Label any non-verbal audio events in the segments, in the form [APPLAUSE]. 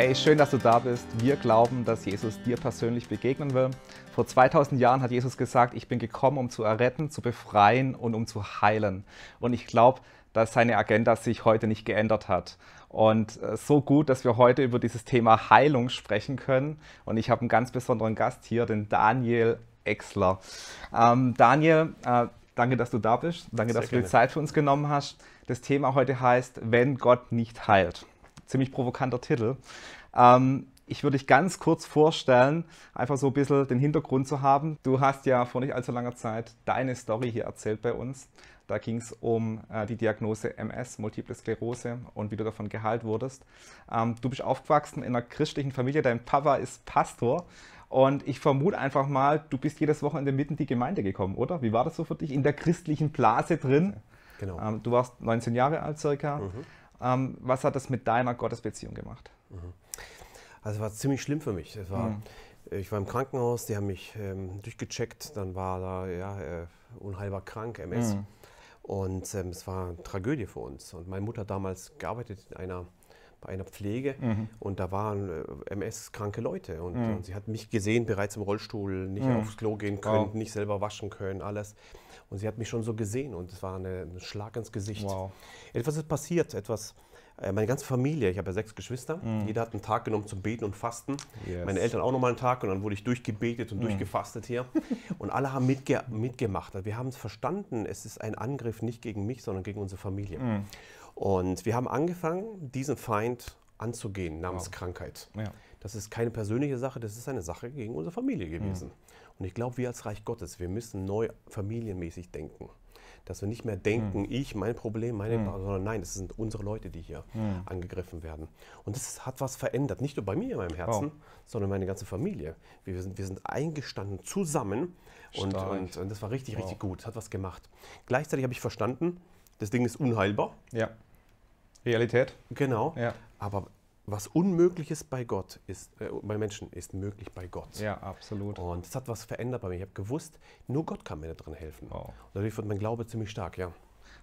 Hey, schön, dass du da bist. Wir glauben, dass Jesus dir persönlich begegnen will. Vor 2000 Jahren hat Jesus gesagt, ich bin gekommen, um zu erretten, zu befreien und um zu heilen. Und ich glaube, dass seine Agenda sich heute nicht geändert hat. Und äh, so gut, dass wir heute über dieses Thema Heilung sprechen können. Und ich habe einen ganz besonderen Gast hier, den Daniel Exler. Ähm, Daniel, äh, danke, dass du da bist. Danke, Sehr dass gerne. du die Zeit für uns genommen hast. Das Thema heute heißt, wenn Gott nicht heilt. Ziemlich provokanter Titel. Ähm, ich würde dich ganz kurz vorstellen, einfach so ein bisschen den Hintergrund zu haben. Du hast ja vor nicht allzu langer Zeit deine Story hier erzählt bei uns. Da ging es um äh, die Diagnose MS, Multiple Sklerose und wie du davon geheilt wurdest. Ähm, du bist aufgewachsen in einer christlichen Familie, dein Papa ist Pastor. Und ich vermute einfach mal, du bist jedes Wochenende mitten in die Gemeinde gekommen, oder? Wie war das so für dich? In der christlichen Blase drin. Genau. Ähm, du warst 19 Jahre alt circa. Mhm. Ähm, was hat das mit deiner Gottesbeziehung gemacht? Mhm. Also war ziemlich schlimm für mich. Es war, mhm. Ich war im Krankenhaus, die haben mich ähm, durchgecheckt, dann war da ja, äh, unheilbar krank, MS. Mhm. Und ähm, es war eine Tragödie für uns. Und meine Mutter hat damals gearbeitet in einer, bei einer Pflege mhm. und da waren äh, MS-kranke Leute. Und, mhm. und, sie hat mich gesehen, bereits im Rollstuhl, nicht mhm. aufs Klo gehen können, wow. nicht selber waschen können, alles. Und sie hat mich schon so gesehen und es war ein Schlag ins Gesicht. Wow. Etwas ist passiert, etwas äh, meine ganze Familie, ich habe ja sechs Geschwister, mm. jeder hat einen Tag genommen zum Beten und Fasten. Yes. Meine Eltern auch nochmal einen Tag und dann wurde ich durchgebetet und mm. durchgefastet hier. [LAUGHS] Und alle haben mitge mitgemacht. Wir haben es verstanden, es ist ein Angriff nicht gegen mich, sondern gegen unsere Familie. Mm. Und wir haben angefangen, diesen Feind anzugehen namens wow. Krankheit. Ja. Das ist keine persönliche Sache, das ist eine Sache gegen unsere Familie mhm. gewesen. Und ich glaube, wir als Reich Gottes, wir müssen neu familienmäßig denken dass wir nicht mehr denken, mhm. ich, mein Problem, meine, mhm. sondern nein, es sind unsere Leute, die hier mhm. angegriffen werden. Und das hat was verändert, nicht nur bei mir in meinem oh. Herzen, wow. sondern meine ganze Familie. Wir sind, wir sind eingestanden zusammen und, und, und, das war richtig, wow. richtig gut, das hat was gemacht. Gleichzeitig habe ich verstanden, das Ding ist unheilbar. Ja. Realität. Genau. Ja. Aber was Unmögliches bei Gott ist, äh, bei Menschen ist möglich bei Gott. Ja, absolut. Und das hat was verändert bei mir. Ich habe gewusst, nur Gott kann mir da drin helfen. Wow. Und dadurch wird mein Glaube ziemlich stark, ja.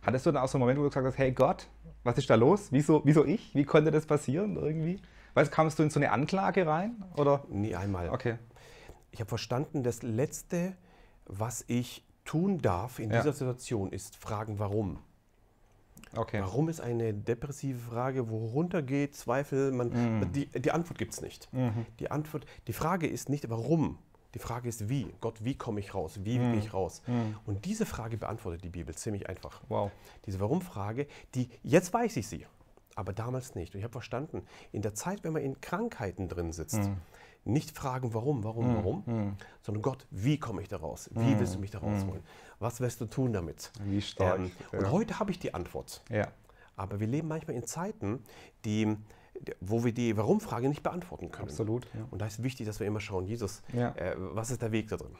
Hattest du dann auch so einen Moment, wo du gesagt hast, hey Gott, was ist da los? Wieso, wieso ich? Wie konnte das passieren irgendwie? Weißt kamst du in so eine Anklage rein? Oder? Nie einmal. Okay. Ich habe verstanden, das Letzte, was ich tun darf in ja. dieser Situation, ist fragen, warum. Okay. Warum ist eine depressive Frage, worunter geht Zweifel? Man, mm. die, die Antwort gibt es nicht. Mhm. Die Antwort, die Frage ist nicht, warum. Die Frage ist, wie. Gott, wie komme ich raus? Wie mhm. gehe ich raus? Mhm. Und diese Frage beantwortet die Bibel ziemlich einfach. Wow. Diese Warum-Frage, die, jetzt weiß ich sie, aber damals nicht. Und ich habe verstanden, in der Zeit, wenn man in Krankheiten drin sitzt, mhm. Nicht fragen, warum, warum, mhm. warum, hm. sondern Gott, wie komme ich da raus? Wie hm, willst du mich da hm. rausholen? Was wirst du tun damit? Wie stark. Ähm, ja. Und heute habe ich die Antwort. Ja. Aber wir leben manchmal in Zeiten, die wo wir die Warum-Frage nicht beantworten können. Absolut. Ja. Und da ist wichtig, dass wir immer schauen, Jesus, ja. äh, was ist der Weg da drin?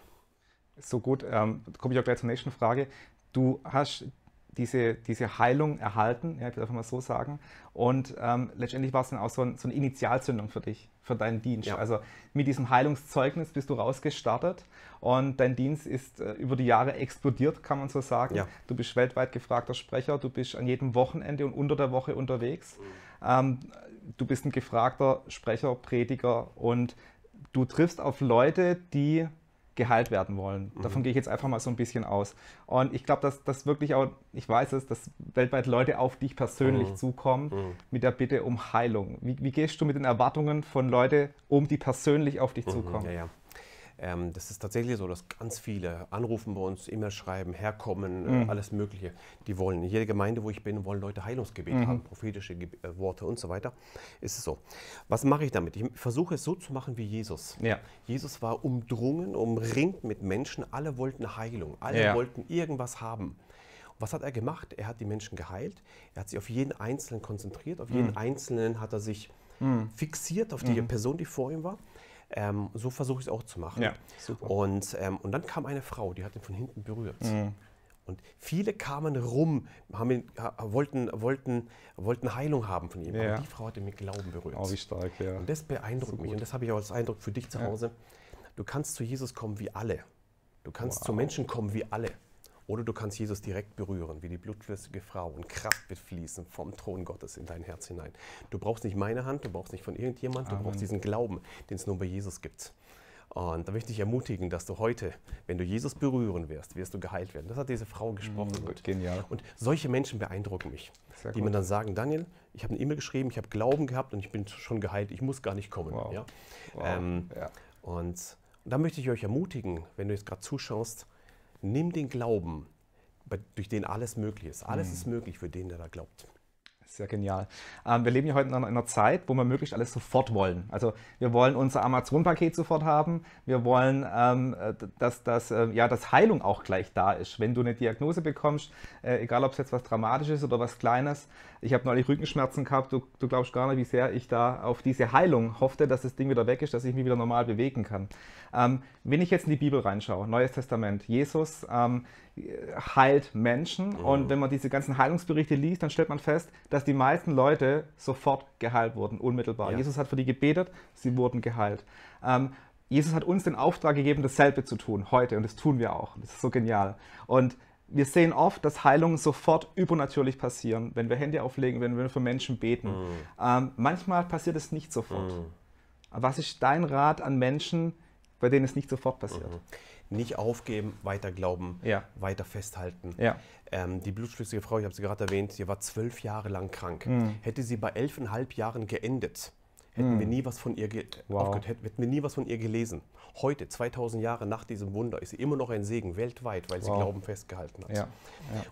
So gut, ähm, komme ich auch gleich zur nächsten Frage. Du hast diese, diese Heilung erhalten, ja, ich darf mal so sagen. Und ähm, letztendlich war es dann auch so, ein, so, eine Initialzündung für dich, für deinen Dienst. Ja. Also mit diesem Heilungszeugnis bist du rausgestartet und dein Dienst ist äh, über die Jahre explodiert, kann man so sagen. Ja. Du bist weltweit gefragter Sprecher, du bist an jedem Wochenende und unter der Woche unterwegs. Mhm. Ähm, du bist ein gefragter Sprecher, Prediger und du triffst auf Leute, die geheilt werden wollen. Mhm. Davon mhm. gehe ich jetzt einfach mal so ein bisschen aus. Und ich glaube, dass das wirklich auch, ich weiß es, dass weltweit Leute auf dich persönlich mhm. zukommen mhm. mit der Bitte um Heilung. Wie, wie, gehst du mit den Erwartungen von Leuten um, die persönlich auf dich mhm. zukommen? Ja, ja. Ähm, das ist tatsächlich so, dass ganz viele anrufen bei uns, E-Mail schreiben, herkommen, äh, mhm. äh, alles Mögliche. Die wollen, in jeder Gemeinde, wo ich bin, wollen Leute Heilungsgebete mhm. haben, prophetische Ge äh, Worte und so weiter. Ist es so. Was mache ich damit? Ich versuche es so zu machen wie Jesus. Ja. Jesus war umdrungen, umringt mit Menschen. Alle wollten Heilung. Alle ja. wollten irgendwas haben. Was hat er gemacht? Er hat die Menschen geheilt. Er hat sich auf jeden Einzelnen konzentriert. Auf jeden mhm. Einzelnen hat er sich mhm. fixiert, auf die mhm. Person, die vor ihm war. Ähm, so versuche ich es auch zu machen. Ja, super. Und, ähm, und dann kam eine Frau, die hat ihn von hinten berührt. Mhm. Und viele kamen rum, ihn, wollten, wollten, wollten Heilung haben von ihm. Ja. Aber die Frau hat ihn mit Glauben berührt. Oh, wie stark, ja. Und das beeindruckt so mich. Und das habe ich auch als Eindruck für dich zu Hause. Du kannst zu Jesus kommen wie alle. Du kannst wow. zu Menschen kommen wie alle. Oder du kannst Jesus direkt berühren, wie die blutflüssige Frau, und Kraft wird fließen vom Thron Gottes in dein Herz hinein. Du brauchst nicht meine Hand, du brauchst nicht von irgendjemand, Amen. du brauchst diesen Glauben, den es nur bei Jesus gibt. Und da möchte ich dich ermutigen, dass du heute, wenn du Jesus berühren wirst, wirst du geheilt werden. Das hat diese Frau gesprochen. Mm, genial. Und solche Menschen beeindrucken mich, Sehr die gut. mir dann sagen, Daniel, ich habe eine E-Mail geschrieben, ich habe Glauben gehabt und ich bin schon geheilt, ich muss gar nicht kommen. Wow. Ja? Wow. Ähm, ja. Und, und da möchte ich euch ermutigen, wenn du jetzt gerade zuschaust, nimm den Glauben, durch den alles möglich ist. Alles mhm. ist möglich für den, der da glaubt. Sehr genial. Ähm, wir leben ja heute in einer Zeit, wo wir möglichst alles sofort wollen. Also wir wollen unser Amazon-Paket sofort haben. Wir wollen, ähm, dass, dass, äh, ja, dass Heilung auch gleich da ist. Wenn du eine Diagnose bekommst, äh, egal ob es jetzt was Dramatisches oder was Kleines. Ich habe neulich Rückenschmerzen gehabt. Du, du glaubst gar nicht, wie sehr ich da auf diese Heilung hoffte, dass das Ding wieder weg ist, dass ich mich wieder normal bewegen kann. Ähm, wenn ich jetzt in die Bibel reinschaue, Neues Testament, Jesus ähm, heilt Menschen. Mhm. Und wenn man diese ganzen Heilungsberichte liest, dann stellt man fest, dass dass die meisten Leute sofort geheilt wurden, unmittelbar. Ja. Jesus hat für die gebetet, sie wurden geheilt. Ähm, Jesus hat uns den Auftrag gegeben, dasselbe zu tun, heute, und das tun wir auch. Das ist so genial. Und wir sehen oft, dass Heilungen sofort übernatürlich passieren, wenn wir Hände auflegen, wenn wir für Menschen beten. Mm. Ähm, manchmal passiert es nicht sofort. Mm. Was ist dein Rat an Menschen, bei denen es nicht sofort passiert? Mm nicht aufgeben, weiter glauben, ja. weiter festhalten. Ja. Ähm, die blutschlüssige Frau, ich habe sie gerade erwähnt, sie war zwölf Jahre lang krank. Mhm. Hätte sie bei elfeinhalb Jahren geendet, hätten hm. wir nie was von ihr wow. aufgehört, hätten, hätten, wir nie was von ihr gelesen. Heute, 2000 Jahre nach diesem Wunder, ist sie immer noch ein Segen weltweit, weil wow. sie Glauben festgehalten hat. Ja. Ja.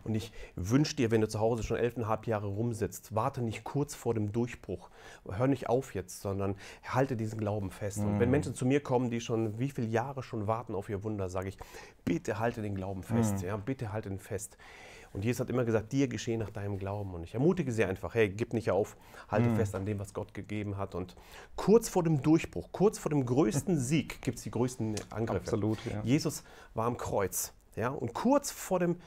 Und ich wünsche dir, wenn du zu Hause schon elfeinhalb Jahre rumsitzt, warte nicht kurz vor dem Durchbruch, hör nicht auf jetzt, sondern halte diesen Glauben fest. Hm. Und wenn hm. Menschen zu mir kommen, die schon wie viele Jahre schon warten auf ihr Wunder, sage ich, bitte halte den Glauben fest, hm. ja, bitte halte ihn fest. Und Jesus hat immer gesagt, dir geschehe nach deinem Glauben. Und ich ermutige sie einfach, hey, gib nicht auf, halte mhm. fest an dem, was Gott gegeben hat. Und kurz vor dem Durchbruch, kurz vor dem größten [LAUGHS] Sieg gibt es die größten Angriffe. Absolut, ja. Jesus war am Kreuz. Ja, und kurz vor dem,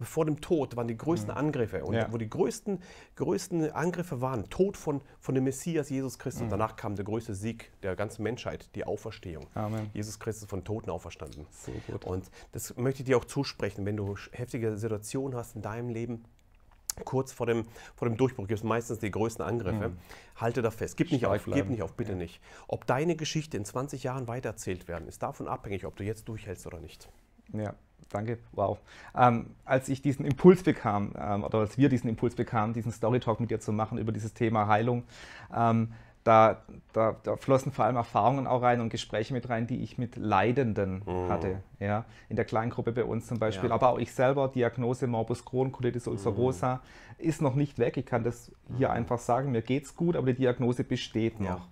vor dem Tod waren die größten mhm. Angriffe. Und ja. wo die größten, größten Angriffe waren, Tod von, von dem Messias Jesus Christus. Mhm. Danach kam der größte Sieg der ganzen Menschheit, die Auferstehung. Amen. Jesus Christus von Toten auferstanden. Sehr gut. Und das möchte ich dir auch zusprechen, wenn du heftige Situationen hast in deinem Leben. Kurz vor dem, vor dem Durchbruch gibt es meistens die größten Angriffe. Mhm. Halte da fest, gib nicht auf, gib nicht auf, bitte ja. nicht. Ob deine Geschichte in 20 Jahren weitererzählt werden, ist davon abhängig, ob du jetzt durchhältst oder nicht. Ja, danke, wow. Ähm, als ich diesen Impuls bekam, ähm, oder als wir diesen Impuls bekamen, diesen Storytalk mit dir zu machen über dieses Thema Heilung, ähm, da, da, da, flossen vor allem Erfahrungen auch rein und Gespräche mit rein, die ich mit Leidenden mhm. hatte. Ja? In der Kleingruppe bei uns zum Beispiel. Ja. Aber auch ich selber, Diagnose Morbus Crohn, Colitis mhm. ulcerosa, mhm. ist noch nicht weg. Ich kann das hier mhm. einfach sagen, mir geht's gut, aber die Diagnose besteht noch.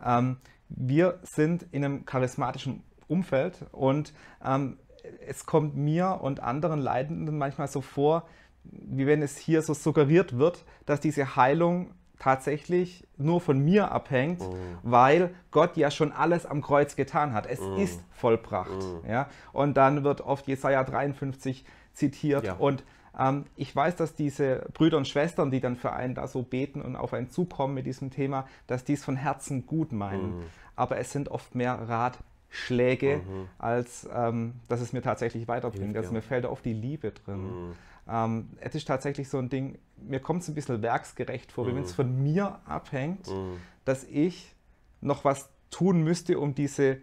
Ja. Ähm, wir sind in einem charismatischen Umfeld und ähm, es kommt mir und anderen Leidenden manchmal so vor, wie wenn es hier so suggeriert wird, dass diese Heilung tatsächlich nur von mir abhängt, mm. weil Gott ja schon alles am Kreuz getan hat. Es mm. ist vollbracht. Mm. Ja? Und dann wird oft Jesaja 53 zitiert. Ja. Und ähm, ich weiß, dass diese Brüder und Schwestern, die dann für einen da so beten und auf einen zukommen mit diesem Thema, dass die es von Herzen gut meinen. Mhm. Aber es sind oft mehr Ratgeber. Schläge, mhm. als ähm, dass es mir tatsächlich weiterbringt. Hilft, also mir ja. fällt oft die Liebe drin. Mhm. Ähm, es ist tatsächlich so ein Ding, mir kommt es ein bisschen werksgerecht vor, mhm. wenn es von mir abhängt, mhm. dass ich noch was tun müsste, um diese,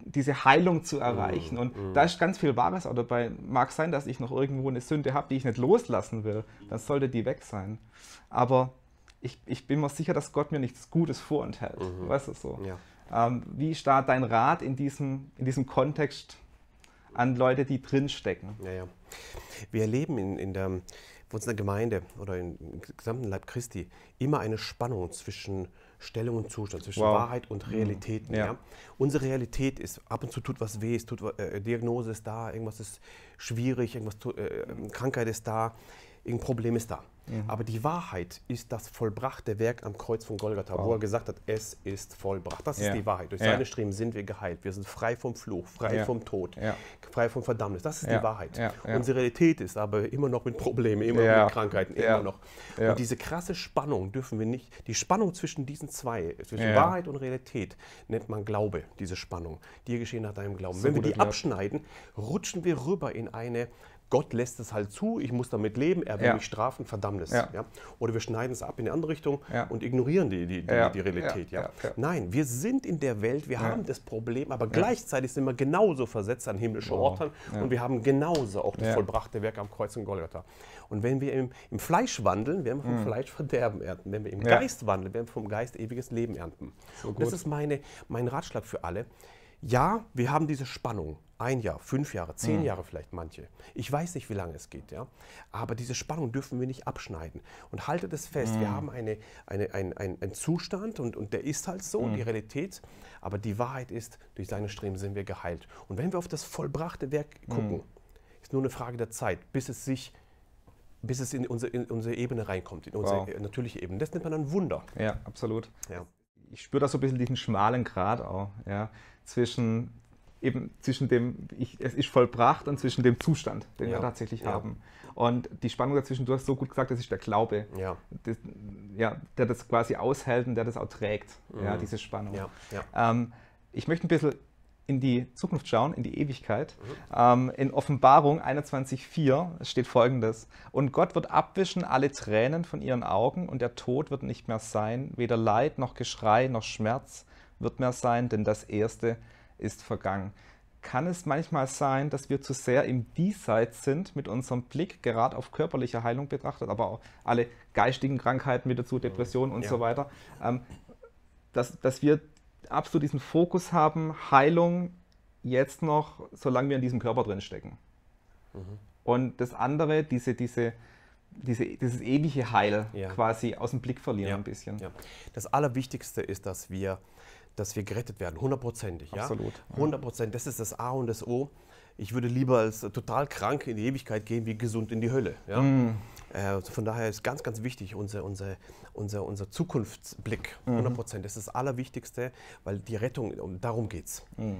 diese Heilung zu erreichen. Mhm. Und mhm. da ist ganz viel Wahres auch dabei. Mag sein, dass ich noch irgendwo eine Sünde habe, die ich nicht loslassen will. Dann sollte die weg sein. Aber ich, ich bin mir sicher, dass Gott mir nichts Gutes vorenthält. Weißt du so? Ja. Ähm, wie stark dein Rat in diesem, in diesem Kontext an Leute, die drinstecken? Naja, ja. wir erleben in, in der in der Gemeinde oder im gesamten Leib Christi immer eine Spannung zwischen Stellung und Zustand, zwischen wow. Wahrheit und mhm. Realitäten. Ja. ja. Unsere Realität ist, ab und zu tut was weh, es tut, äh, äh Diagnose ist da, irgendwas ist schwierig, irgendwas tut, äh, äh Krankheit ist da, ein Problem ist da. Mhm. Aber die Wahrheit ist das vollbrachte Werk am Kreuz von Golgatha, wow. wo er gesagt hat, es ist vollbracht. Das ja. ist die Wahrheit. Durch ja. seine Streben sind wir geheilt. Wir sind frei vom Fluch, frei ja. vom Tod, frei vom Verdammnis. Das ist die Wahrheit. Unsere Realität ist aber immer noch mit Problemen, immer noch mit Krankheiten, immer noch. Und diese krasse Spannung dürfen wir nicht, die Spannung zwischen diesen zwei, zwischen Wahrheit und Realität, nennt man Glaube, diese Spannung. Dir geschehen nach deinem Glauben. So Wenn wir die abschneiden, rutschen wir rüber in eine Gott lässt es halt zu, ich muss damit leben, er will ja. mich strafen, Verdammnis. Ja. ja. Oder wir schneiden es ab in die andere Richtung ja. und ignorieren die, die, die, die Realität. Ja. Nein, wir sind in der Welt, wir haben das Problem, aber gleichzeitig sind wir genauso versetzt an himmlische oh. Orten und wir haben genauso auch das vollbrachte Werk am Kreuz in Golgatha. Und wenn wir im, im Fleisch wandeln, werden wir vom mhm. Fleisch Verderben ernten. Wenn wir im Geist wandeln, werden wir vom Geist ewiges Leben ernten. So und das ist meine, mein Ratschlag für alle. Ja, wir haben diese Spannung ein Jahr, fünf Jahre, zehn mhm. Jahre vielleicht manche. Ich weiß nicht, wie lange es geht, ja. Aber diese Spannung dürfen wir nicht abschneiden. Und haltet es fest, mhm. wir haben einen eine, ein, ein, ein Zustand und, und der ist halt so, mhm. die Realität. Aber die Wahrheit ist, durch seine Streben sind wir geheilt. Und wenn wir auf das vollbrachte Werk mhm. gucken, ist nur eine Frage der Zeit, bis es sich bis es in unsere, in unsere Ebene reinkommt, in unsere wow. Äh, natürliche Ebene. Das nennt man dann Wunder. Ja, absolut. Ja. Ich spüre da so ein bisschen diesen schmalen Grat auch, ja, zwischen eben zwischen dem, ich, es ist vollbracht und zwischen dem Zustand, den ja. wir tatsächlich ja. haben. Und die Spannung dazwischen, du hast so gut gesagt, das ist der Glaube, ja. Das, ja, der das quasi aushält und der das auch trägt, mhm. ja, diese Spannung. Ähm, ich möchte ein bisschen in die Zukunft schauen, in die Ewigkeit. Mhm. Ähm, in Offenbarung 21.4 steht folgendes. Und Gott wird abwischen alle Tränen von ihren Augen und der Tod wird nicht mehr sein, weder Leid noch Geschrei noch Schmerz wird mehr sein, denn das Erste ist vergangen. Kann es manchmal sein, dass wir zu sehr im Diesseits sind mit unserem Blick, gerade auf körperliche Heilung betrachtet, aber auch alle geistigen Krankheiten mit dazu, Depressionen und ja. so weiter, ähm, dass, dass wir absolut diesen Fokus haben, Heilung jetzt noch, solange wir in diesem Körper drin stecken. Mhm. Und das andere, diese, diese, diese, dieses ewige Heil ja. quasi aus dem Blick verlieren ja. ein bisschen. Ja. Das Allerwichtigste ist, dass wir dass wir gerettet werden, hundertprozentig. Absolut. Ja? das ist das A und das O. Ich würde lieber als äh, total krank in die Ewigkeit gehen, wie gesund in die Hölle. Ja? Mm. Äh, also von daher ist ganz, ganz wichtig unser, unser, unser, unser Zukunftsblick, mhm. Hundertprozentig. Mm. Das ist das Allerwichtigste, weil die Rettung, darum geht es. Mm.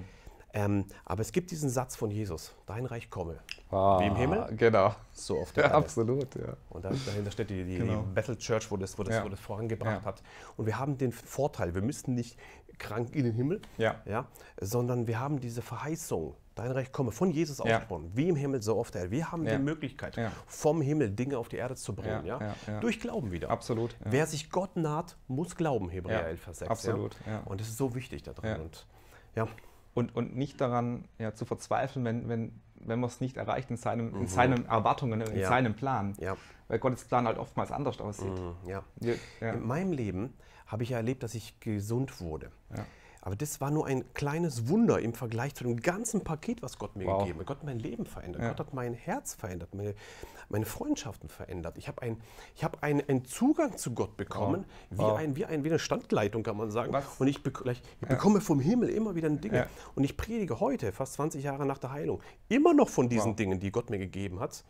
Ähm, aber es gibt diesen Satz von Jesus: Dein Reich komme. Ah, Wie im Himmel? Genau. So auf [LAUGHS] der ja, Erde. Absolut, ja. Und da, dahinter steht die, die, genau. die, Battle Church, wo das, wo das, ja. wo das vorangebracht ja. hat. Und wir haben den Vorteil, wir müssen nicht krank in den Himmel, ja. Ja, sondern wir haben diese Verheißung, dein Reich komme, von Jesus ausgesprochen, wie im Himmel so oft der Wir haben ja. die Möglichkeit, ja. vom Himmel Dinge auf die Erde zu bringen, ja, durch Glauben wieder. Absolut. Wer sich Gott naht, muss glauben, Hebräer 11, Vers 6. Absolut. Und das ist so wichtig da drin. Und, ja und, und nicht daran ja, zu verzweifeln, wenn, wenn, wenn man es nicht erreicht in, seinem, mhm. in seinen Erwartungen, in ja. seinem Plan. Ja. Weil Gottes Plan halt oftmals anders aussieht. Mhm. Ja. In meinem Leben habe ich ja erlebt, dass ich gesund wurde. Aber das war nur ein kleines Wunder im Vergleich zu dem ganzen Paket, was Gott mir wow. gegeben hat. Gott hat mein Leben verändert. Ja. Gott hat mein Herz verändert, meine, meine Freundschaften verändert. Ich habe ein, hab ein, einen Zugang zu Gott bekommen, wow. Wie, wow. Ein, wie, ein, wie eine Standleitung, kann man sagen. Was? Und ich, be ich ja. bekomme vom Himmel immer wieder Dinge. Ja. Und ich predige heute, fast 20 Jahre nach der Heilung, immer noch von diesen Dingen, die Gott mir gegeben hat.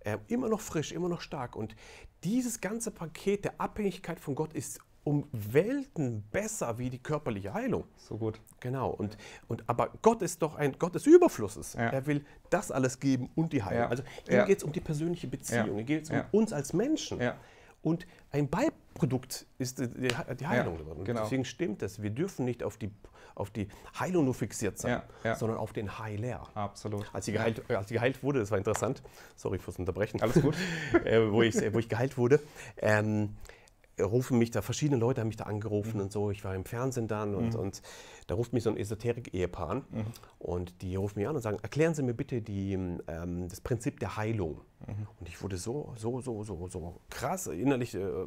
Äh, immer noch frisch, immer noch stark. Und dieses ganze Paket der Abhängigkeit von Gott ist um Welten besser wie die körperliche Heilung. So gut. Genau. Und, und aber Gott ist doch ein Gott des Überflusses. Ja. Er will das alles geben und die Heilung. Ja. Also ihm ja. geht es um die persönliche Beziehung. Ihm geht es um uns als Menschen. Und ein Beiprodukt ist die, die Heilung geworden. Genau. Deswegen stimmt das. Wir dürfen nicht auf die, auf die Heilung nur fixiert sein, sondern auf den Heiler. Absolut. Als ich, geheilt, als ich geheilt wurde, das war interessant. Sorry fürs Unterbrechen. Alles gut. [LAUGHS] äh, wo, ich, wo ich geheilt wurde. Ähm, rufen mich da, verschiedene Leute haben mich da angerufen mhm. und so. Ich war im Fernsehen dann und, mhm. und da ruft mich so ein Esoterik-Ehepaar mhm. und die rufen mich an und sagen, erklären Sie mir bitte die, ähm, das Prinzip der Heilung. Mhm. Und ich wurde so, so, so, so, so krass innerlich äh, äh,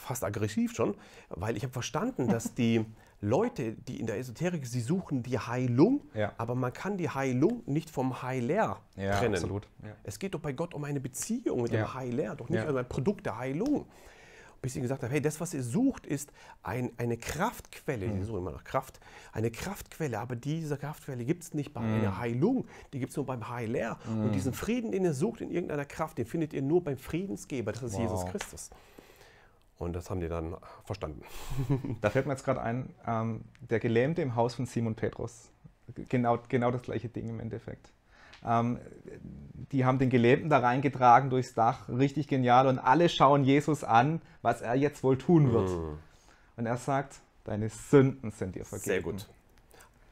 fast aggressiv schon, weil ich habe verstanden, dass die Leute, die in der Esoterik, sie suchen die Heilung, ja. aber man kann die Heilung nicht vom Heiler ja, trennen. Absolut. Ja. Es geht doch bei Gott um eine Beziehung mit dem Heiler, doch nicht um ein Produkt der Heilung. Bis ich gesagt habe, hey, das, was ihr sucht, ist ein, eine Kraftquelle. Mhm. Die suchen immer nach Kraft. Eine Kraftquelle, aber diese Kraftquelle gibt es nicht bei mhm. einer Heilung, die gibt es nur beim Heiler. Mhm. Und diesen Frieden, den ihr sucht in irgendeiner Kraft, den findet ihr nur beim Friedensgeber, das ist wow. Jesus Christus. Und das haben die dann verstanden. [LAUGHS] da fällt mir jetzt gerade ein, ähm, der Gelähmte im Haus von Simon Petrus. Genau, genau das gleiche Ding im Endeffekt. Ähm, die haben den Gelähmten da reingetragen durchs Dach, richtig genial. Und alle schauen Jesus an, was er jetzt wohl tun wird. Mm. Und er sagt, deine Sünden sind dir vergeben. Sehr gut.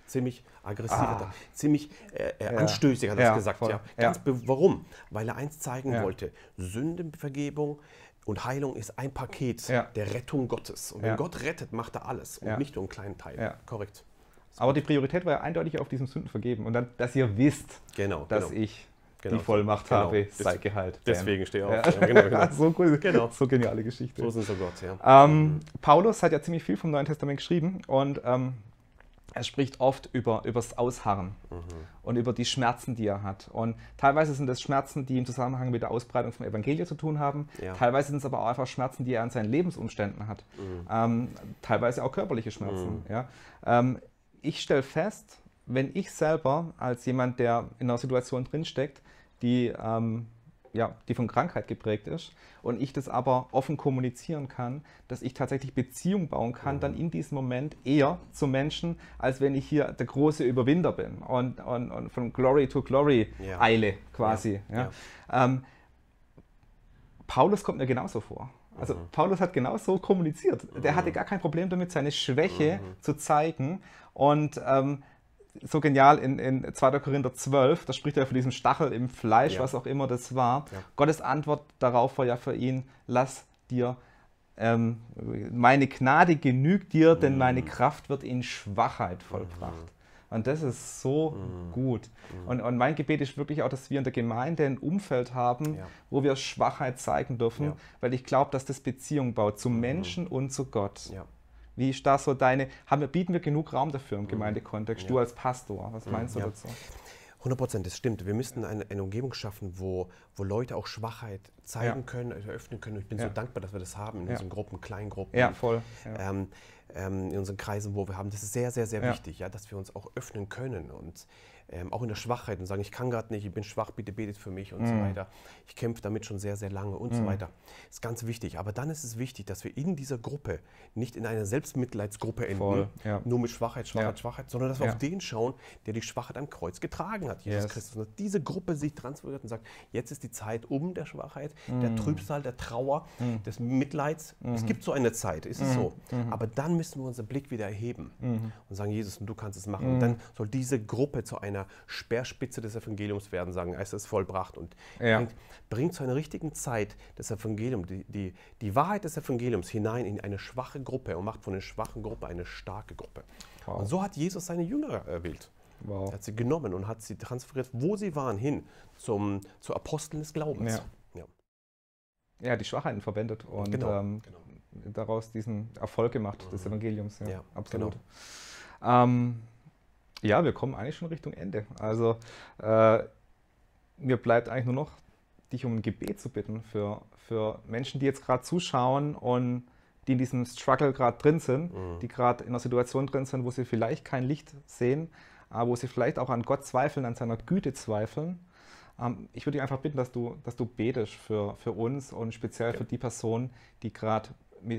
Ziemlich aggressiv, ah. ziemlich äh, äh, ja. anstößig hat er ja, gesagt. Ja, ganz ja. Warum? Weil er eins zeigen wollte: Sündenvergebung und Heilung ist ein Paket ja. der Rettung Gottes. Und wenn ja. Gott rettet, macht er alles und ja. nicht nur einen kleinen Teil. Korrekt. Aber die Priorität war ja eindeutig auf diesem Sündenvergeben. Und dann, dass ihr wisst, genau, dass genau. ich genau. die Vollmacht genau. habe, seid geheilt. Halt deswegen stehe ich auf. Ja. Genau, genau. [LAUGHS] so cool. Genau. So geniale Geschichte. So sind es so Gott, ja. Ähm, mhm. Paulus hat ja ziemlich viel vom Neuen Testament geschrieben. Und ähm, er spricht oft über, über das Ausharren mhm. und über die Schmerzen, die er hat. Und teilweise sind das Schmerzen, die im Zusammenhang mit der Ausbreitung vom Evangelium zu tun haben. Ja. Teilweise sind es aber auch einfach Schmerzen, die er an seinen Lebensumständen hat. Mhm. Ähm, teilweise auch körperliche Schmerzen. Mhm. Ja. Ähm, ich stelle fest, wenn ich selber als jemand, der in einer Situation drinsteckt, die ähm, ja, die von Krankheit geprägt ist und ich das aber offen kommunizieren kann, dass ich tatsächlich Beziehung bauen kann, mhm. dann in diesem Moment eher zu Menschen, als wenn ich hier der große Überwinder bin und, und, und von Glory to Glory ja. eile quasi. Ja. Ja. Ähm, Paulus kommt mir genauso vor. Also mhm. Paulus hat genauso kommuniziert. Mhm. Der hatte gar kein Problem damit, seine Schwäche mhm. zu zeigen und ähm, so genial in, in 2. Korinther 12, da spricht er von diesem Stachel im Fleisch, ja. was auch immer das war. Ja. Gottes Antwort darauf war ja für ihn, lass dir ähm, meine Gnade genügt dir, denn meine mhm. Kraft wird in Schwachheit vollbracht. Mm. Und das ist so mm. gut. Mhm. Und, und, mein Gebet ist wirklich auch, dass wir in der Gemeinde ein Umfeld haben, ja. wo wir Schwachheit zeigen dürfen, weil ich glaube, dass das Beziehung baut zu mhm. Menschen und zu Gott. Ja. Wie ist das so deine, haben, bieten wir genug Raum dafür im mhm. Gemeindekontext? Ja. Du als Pastor, was mhm. meinst du dazu? 100 Prozent, das stimmt. Wir müssen eine, eine, Umgebung schaffen, wo, wo Leute auch Schwachheit zeigen ja. können, also eröffnen können. Ich bin ja. so dankbar, dass wir das haben in ja. unseren Gruppen, kleinen Gruppen. Ja, voll. Ähm, ähm, in unseren Kreisen, wo wir haben. Das ist sehr, sehr, sehr wichtig, ja, dass wir uns auch öffnen können. Und ähm, auch in der Schwachheit und sagen, ich kann gerade nicht, ich bin schwach, bitte betet für mich und mhm. so weiter. Ich kämpfe damit schon sehr, sehr lange und mhm. so weiter. Ist ganz wichtig. Aber dann ist es wichtig, dass wir in dieser Gruppe nicht in einer Selbstmitleidsgruppe enden, Voll, ja. nur mit Schwachheit, Schwachheit, ja. Schwachheit, sondern dass wir ja. auf den schauen, der die Schwachheit am Kreuz getragen hat, Jesus yes. Christus. Und dass diese Gruppe sich transferiert und sagt, jetzt ist die Zeit um der Schwachheit, mhm. der Trübsal, der Trauer, mhm. des Mitleids. Es mhm. gibt so eine Zeit, ist es mhm. so. Aber dann müssen wir unseren Blick wieder erheben und sagen, Jesus, du kannst es machen. Und dann soll diese Gruppe zu einer der Speerspitze des Evangeliums werden, sagen, es ist vollbracht und ja. bringt, zu einer richtigen Zeit das Evangelium, die, die, die Wahrheit des Evangeliums hinein in eine schwache Gruppe und macht von der schwachen Gruppe eine starke Gruppe. Wow. Und so hat Jesus seine Jünger erwählt. Wow. Er hat sie genommen und hat sie transferiert, wo sie waren, hin zum, zu Aposteln des Glaubens. Ja. ja. ja die Schwachheiten verwendet und genau, ähm, genau. daraus diesen Erfolg gemacht mhm. des Evangeliums. Ja, absolut. Genau. Ähm, ja, wir kommen eigentlich schon Richtung Ende. Also äh, mir bleibt eigentlich nur noch, dich um ein Gebet zu bitten für, für Menschen, die jetzt gerade zuschauen und die in diesem Struggle gerade drin sind, mhm. die gerade in einer Situation drin sind, wo sie vielleicht kein Licht sehen, aber äh, wo sie vielleicht auch an Gott zweifeln, an seiner Güte zweifeln. Ähm, ich würde dich einfach bitten, dass du, dass du betest für, für uns und speziell ja. für die Personen, die gerade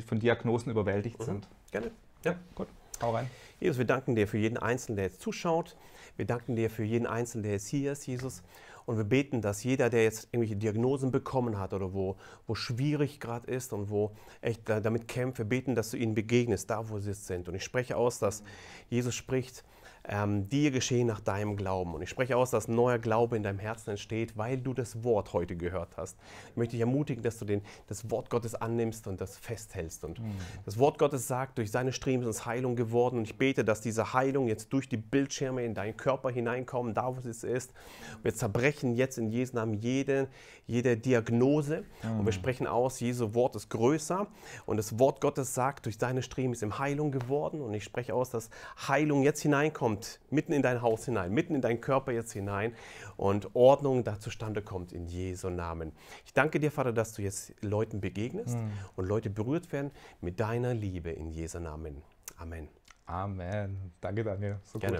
von Diagnosen überwältigt mhm. sind. Gerne. Ja, gut. Hau rein. Jesus, wir danken dir für jeden Einzelnen, der jetzt zuschaut. Wir danken dir für jeden Einzelnen, der jetzt hier ist, Jesus. Und wir beten, dass jeder, der jetzt irgendwelche Diagnosen bekommen hat oder wo, wo schwierig gerade ist und wo echt damit kämpft, wir beten, dass du ihnen begegnest, da wo sie jetzt sind. Und ich spreche aus, dass Jesus spricht, ähm, dir geschehen nach deinem Glauben. Und ich spreche aus, dass neuer Glaube in deinem Herzen entsteht, weil du das Wort heute gehört hast. Ich möchte dich ermutigen, dass du den, das Wort Gottes annimmst und das festhältst. Und mhm. das Wort Gottes sagt, durch seine Streben ist uns Heilung geworden. Und ich bete, dass diese Heilung jetzt durch die Bildschirme in deinen Körper hineinkommt, da wo es ist. Und wir zerbrechen jetzt in Jesu Namen jede, jede Diagnose. Mhm. Und wir mhm. sprechen aus, Jesu Wort ist größer. Und das Wort Gottes sagt, durch seine Streben ist ihm Heilung geworden. Und ich spreche aus, dass Heilung jetzt hineinkommt kommt mitten in dein Haus hinein, mitten in deinen Körper jetzt hinein und Ordnung da zustande kommt in Jesu Namen. Ich danke dir, Vater, dass du jetzt Leuten begegnest mhm. und Leute berührt werden mit deiner Liebe in Jesu Namen. Amen. Amen. Danke, Daniel. So Gerne.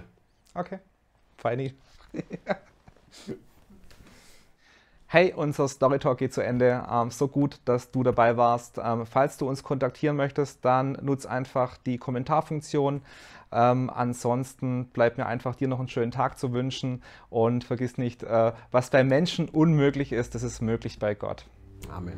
Gut. Okay. Feini. [LAUGHS] hey, unser Storytalk geht zu Ende, ähm, so gut, dass du dabei warst. Ähm, falls du uns kontaktieren möchtest, dann nutz einfach die Kommentarfunktion. Ähm, ansonsten bleibt mir einfach dir noch einen schönen Tag zu wünschen und vergiss nicht, äh, was bei Menschen unmöglich ist, das ist möglich bei Gott. Amen.